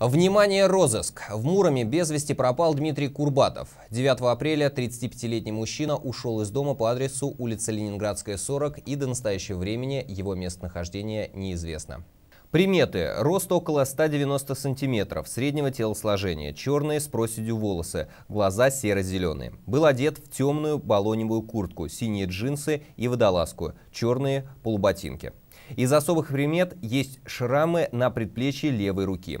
Внимание, розыск! В Муроме без вести пропал Дмитрий Курбатов. 9 апреля 35-летний мужчина ушел из дома по адресу улица Ленинградская, 40 и до настоящего времени его местонахождение неизвестно. Приметы. Рост около 190 сантиметров, среднего телосложения, черные с проседью волосы, глаза серо-зеленые. Был одет в темную балоневую куртку, синие джинсы и водолазку, черные полуботинки. Из особых примет есть шрамы на предплечье левой руки.